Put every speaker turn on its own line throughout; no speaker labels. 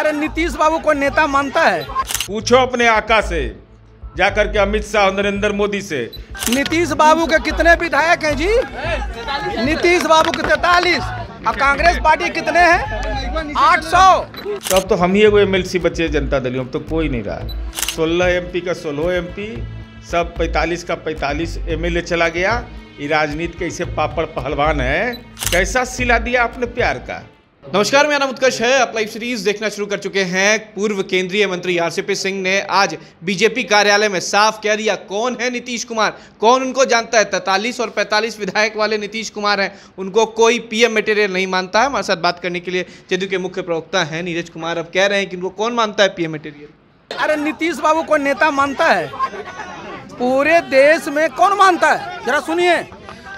अरे नीतीश बाबू को नेता मानता है पूछो अपने आका से जाकर के अमित शाह नरेंद्र मोदी से नीतीश बाबू के कितने विधायक हैं जी नीतीश बाबू के तैतालीस और कांग्रेस पार्टी कितने हैं आठ सौ तो अब तो हम ही एगो एम बचे जनता दल अब तो कोई नहीं रहा सोलह एमपी का सोलह एमपी सब पैतालीस का पैतालीस एमएलए चला गया ये राजनीति कैसे पापड़ पहलवान है कैसा सिला दिया आपने प्यार का नमस्कार मेरा नाम उत्कर्ष है आप लाइव सीरीज देखना शुरू कर चुके हैं पूर्व केंद्रीय मंत्री आरसीपी सिंह ने आज बीजेपी कार्यालय में साफ कह दिया कौन है नीतीश कुमार कौन उनको जानता है तैतालीस और पैंतालीस विधायक वाले नीतीश कुमार हैं उनको कोई पीएम मटेरियल नहीं मानता है हमारे साथ बात करने के लिए जदयू के मुख्य प्रवक्ता हैं नीरज कुमार अब कह रहे हैं कि उनको कौन मानता है पीएम मटेरियल अरे नीतीश बाबू को नेता मानता है पूरे देश में कौन मानता है जरा सुनिए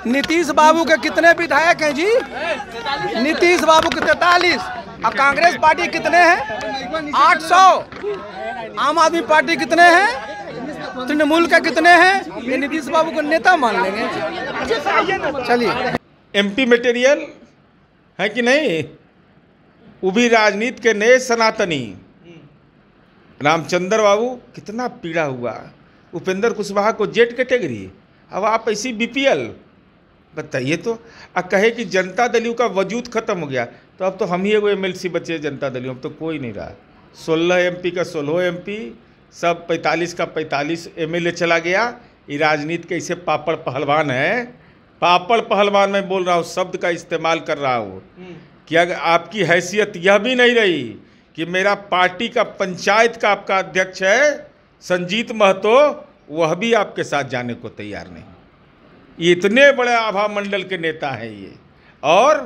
नीतीश बाबू के कितने विधायक हैं जी नीतीश बाबू के तैतालीस और कांग्रेस पार्टी कितने हैं आठ सौ आम आदमी पार्टी कितने हैं तृणमूल का कितने हैं ये नीतीश बाबू को नेता मान लेंगे चलिए एमपी मटेरियल है कि नहीं वो भी राजनीति के नए सनातनी रामचंद्र बाबू कितना पीड़ा हुआ उपेंद्र कुशवाहा को जेट कैटेगरी अब आप ऐसी बीपीएल बताइए तो अब कहे कि जनता दलियों का वजूद ख़त्म हो गया तो अब तो हम ही एगो एम बचे जनता दलियों अब तो कोई नहीं रहा सोलह एम पी का सोलह एम पी सब पैंतालीस का पैंतालीस एम एल ए चला गया ये राजनीति के ऐसे पापड़ पहलवान है पापड़ पहलवान मैं बोल रहा हूँ शब्द का इस्तेमाल कर रहा हूँ हम्म। कि अगर आपकी हैसियत यह भी नहीं रही कि मेरा पार्टी का पंचायत का आपका अध्यक्ष है संजीत महतो वह भी आपके साथ जाने को तैयार नहीं ये इतने बड़े आभा मंडल के नेता हैं ये और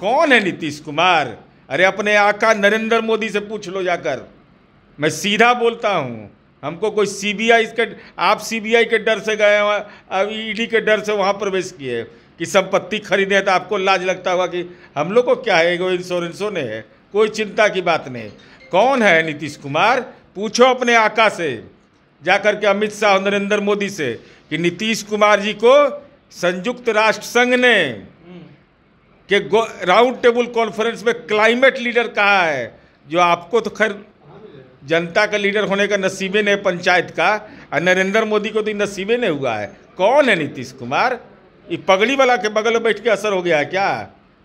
कौन है नीतीश कुमार अरे अपने आका नरेंद्र मोदी से पूछ लो जाकर मैं सीधा बोलता हूँ हमको कोई सीबीआई बी आप सीबीआई के डर से गए अब ईडी e के डर से वहाँ प्रवेश किए कि संपत्ति खरीदे तो आपको लाज लगता हुआ कि हम लोग को क्या है एगो इंश्योरेंसों ने है कोई चिंता की बात नहीं कौन है नीतीश कुमार पूछो अपने आका से जाकर के अमित शाह नरेंद्र मोदी से कि नीतीश कुमार जी को संयुक्त राष्ट्र संघ ने के राउंड टेबल कॉन्फ्रेंस में क्लाइमेट लीडर कहा है जो आपको तो खैर जनता का लीडर होने का नसीबे नहीं पंचायत का और नरेंद्र मोदी को तो नसीबे नहीं हुआ है कौन है नीतीश कुमार ये पगड़ी वाला के बगल में बैठ के असर हो गया है क्या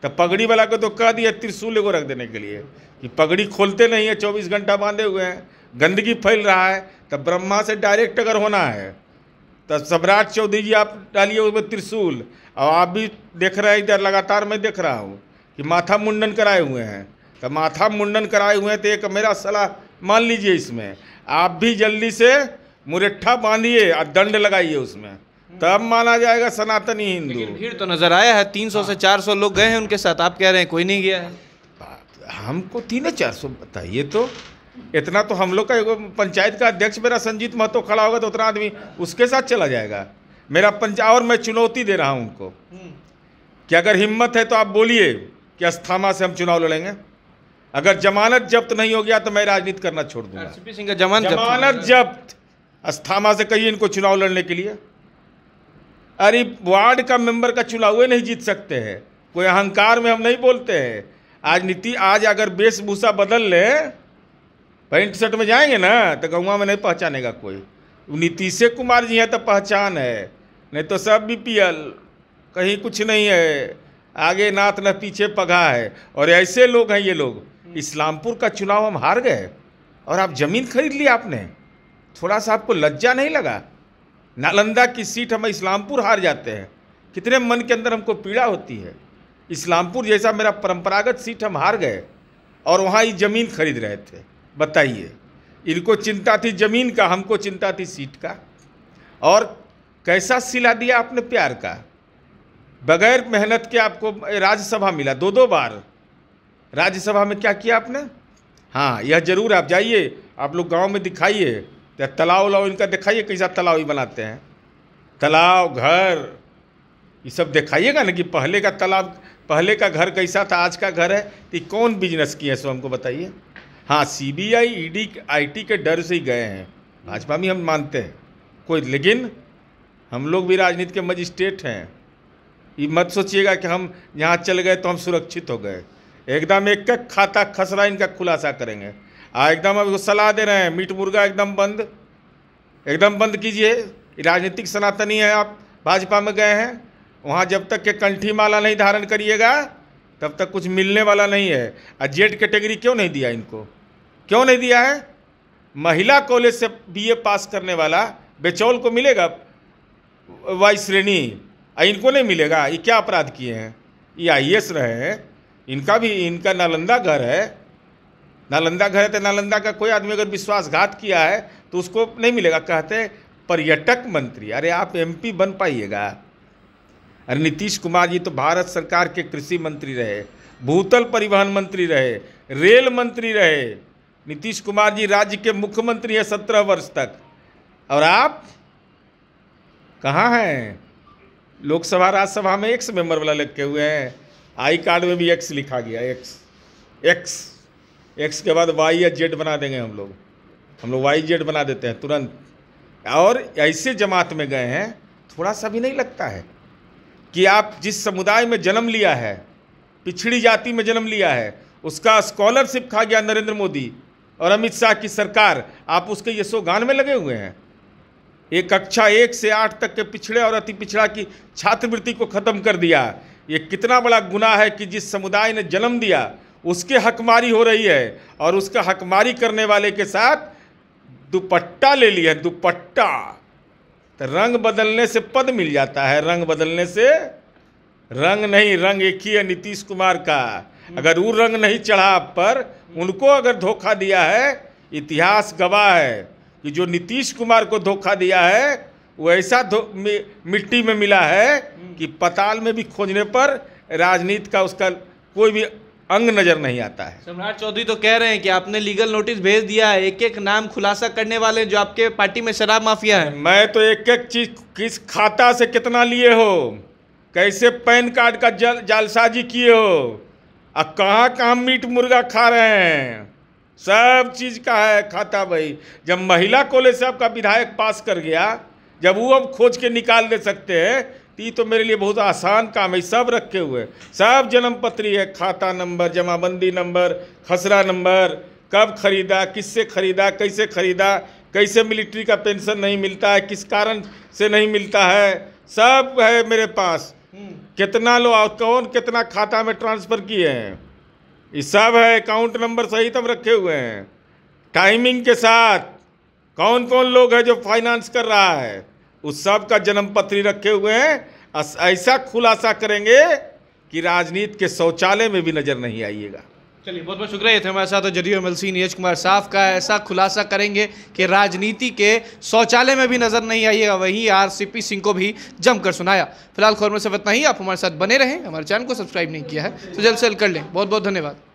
तो पगड़ी वाला को तो कह दिया त्रिशूल को रख देने के लिए कि पगड़ी खोलते नहीं है चौबीस घंटा बांधे हुए हैं गंदगी फैल रहा है तो ब्रह्मा से डायरेक्ट अगर होना है तो सम्राट चौधरी जी आप डालिए उसमें त्रिशूल और आप भी देख रहे हैं इधर लगातार मैं देख रहा हूँ कि माथा मुंडन कराए हुए हैं तो माथा मुंडन कराए हुए हैं तो एक मेरा सलाह मान लीजिए इसमें आप भी जल्दी से मुरेठा बांधिए और दंड लगाइए उसमें तब माना जाएगा सनातनी हिंदू भीड़ तो नजर आया है तीन सौ हाँ। से चार सौ लोग गए हैं उनके साथ आप कह रहे हैं कोई नहीं गया है हमको तीन चार सौ बताइए तो इतना तो हम लोग का पंचायत का अध्यक्ष मेरा संजीत महतो खड़ा होगा तो उतना आदमी उसके साथ चला जाएगा मेरा पंचायत और मैं चुनौती दे रहा हूँ उनको हम्म। कि अगर हिम्मत है तो आप बोलिए कि अस्थामा से हम चुनाव लड़ेंगे अगर जमानत जब्त नहीं हो गया तो मैं राजनीति करना छोड़ दूंगा जमानत जमानत जब्त अस्थामा से कहिए इनको चुनाव लड़ने के लिए अरे वार्ड का मेंबर का चुनाव नहीं जीत सकते हैं कोई अहंकार में हम नहीं बोलते हैं आज नीति आज अगर वेशभूषा बदल लें पैंट शर्ट में जाएंगे ना तो गौवा में नहीं पहचानेगा कोई नीतीशे कुमार जी हैं तो पहचान है नहीं तो सब बी पी एल कहीं कुछ नहीं है आगे नाथ न पीछे पगा है और ऐसे लोग हैं ये लोग इस्लामपुर का चुनाव हम हार गए और आप ज़मीन खरीद ली आपने थोड़ा सा आपको लज्जा नहीं लगा नालंदा की सीट हम इस्लामपुर हार जाते हैं कितने मन के अंदर हमको पीड़ा होती है इस्लामपुर जैसा मेरा परंपरागत सीट हम हार गए और वहाँ ये ज़मीन खरीद रहे थे बताइए इनको चिंता थी जमीन का हमको चिंता थी सीट का और कैसा सिला दिया आपने प्यार का बगैर मेहनत के आपको राज्यसभा मिला दो दो बार राज्यसभा में क्या किया आपने हाँ यह जरूर आप जाइए आप लोग गांव में दिखाइए या तलाव उलाव इनका दिखाइए कैसा तालाब ही बनाते हैं तालाब घर ये सब दिखाइएगा ना कि पहले का तालाब पहले का घर कैसा था आज का घर है तो कौन बिजनेस किए सो हमको बताइए हाँ सीबीआई ईडी आईटी के डर से ही गए हैं भाजपा भी हम मानते हैं कोई लेकिन हम लोग भी राजनीति के मजिस्ट्रेट हैं ये मत सोचिएगा कि हम यहाँ चल गए तो हम सुरक्षित हो गए एकदम एक एक खाता खसरा इनका खुलासा करेंगे आ हाँ, एकदम अब सलाह दे रहे हैं मीट मुर्गा एकदम बंद एकदम बंद कीजिए राजनीतिक सनातनी है आप भाजपा में गए हैं वहाँ जब तक के कंठी माला नहीं धारण करिएगा तब तक कुछ मिलने वाला नहीं है और जेड कैटेगरी क्यों नहीं दिया इनको क्यों नहीं दिया है महिला कॉलेज से बीए पास करने वाला बेचौल को मिलेगा वाई श्रेणी इनको नहीं मिलेगा ये क्या अपराध किए हैं ये आई रहे हैं इनका भी इनका नालंदा घर है नालंदा घर है तो नालंदा का कोई आदमी अगर विश्वासघात किया है तो उसको नहीं मिलेगा कहते पर्यटक मंत्री अरे आप एमपी बन पाइएगा अरे नीतीश कुमार जी तो भारत सरकार के कृषि मंत्री रहे भूतल परिवहन मंत्री रहे रेल मंत्री रहे नीतीश कुमार जी राज्य के मुख्यमंत्री हैं सत्रह वर्ष तक और आप कहाँ हैं लोकसभा राज्यसभा में एक्स मेंबर वाला लगे हुए हैं आई कार्ड में भी एक्स लिखा गया एक्स एक्स एक्स के बाद वाई या जेड बना देंगे हम लोग हम लोग वाई जेड बना देते हैं तुरंत और ऐसे जमात में गए हैं थोड़ा सा भी नहीं लगता है कि आप जिस समुदाय में जन्म लिया है पिछड़ी जाति में जन्म लिया है उसका स्कॉलरशिप खा गया नरेंद्र मोदी और अमित शाह की सरकार आप उसके यशोगान में लगे हुए हैं एक कक्षा एक से आठ तक के पिछड़े और अति पिछड़ा की छात्रवृत्ति को ख़त्म कर दिया ये कितना बड़ा गुनाह है कि जिस समुदाय ने जन्म दिया उसके हकमारी हो रही है और उसका हकमारी करने वाले के साथ दुपट्टा ले लिया दुपट्टा तो रंग बदलने से पद मिल जाता है रंग बदलने से रंग नहीं रंग एक ही है नीतीश कुमार का अगर वो रंग नहीं चढ़ा आप पर उनको अगर धोखा दिया है इतिहास गवाह है कि जो नीतीश कुमार को धोखा दिया है वो ऐसा मिट्टी में मिला है कि पताल में भी खोजने पर राजनीति का उसका कोई भी अंग नजर नहीं आता है सम्राट चौधरी तो कह रहे हैं कि आपने लीगल नोटिस भेज दिया है एक एक नाम खुलासा करने वाले जो आपके पार्टी में शराब माफिया है मैं तो एक एक चीज किस खाता से कितना लिए हो कैसे पैन कार्ड का जल जालसाजी किए हो और कहाँ कहाँ मीट मुर्गा खा रहे हैं सब चीज का है खाता भाई जब महिला कॉलेज से आपका विधायक पास कर गया जब वो अब खोज के निकाल दे सकते हैं ती तो मेरे लिए बहुत आसान काम है सब रखे हुए सब जन्म पत्री है खाता नंबर जमाबंदी नंबर खसरा नंबर कब खरीदा किससे खरीदा कैसे खरीदा कैसे मिलिट्री का पेंशन नहीं मिलता है किस कारण से नहीं मिलता है सब है मेरे पास कितना लो और कौन कितना खाता में ट्रांसफ़र किए हैं ये सब है अकाउंट नंबर सही तब रखे हुए हैं टाइमिंग के साथ कौन कौन लोग हैं जो फाइनेंस कर रहा है उस सब का जन्म पत्री रखे हुए हैं ऐसा खुलासा करेंगे कि राजनीति के शौचालय में भी नजर नहीं आइएगा चलिए बहुत बहुत शुक्रिया थे हमारे साथ JDU M L C Neeraj Kumar साफ का ऐसा खुलासा करेंगे कि राजनीति के शौचालय में भी नजर नहीं आइएगा वहीं आर सी पी सिंह को भी जमकर सुनाया फिलहाल खबर में सिर्फ इतना ही आप हमारे साथ बने रहें हमारे चैनल को सब्सक्राइब नहीं किया है तो जल्द से जल्द कर लें बहुत बहुत धन्यवाद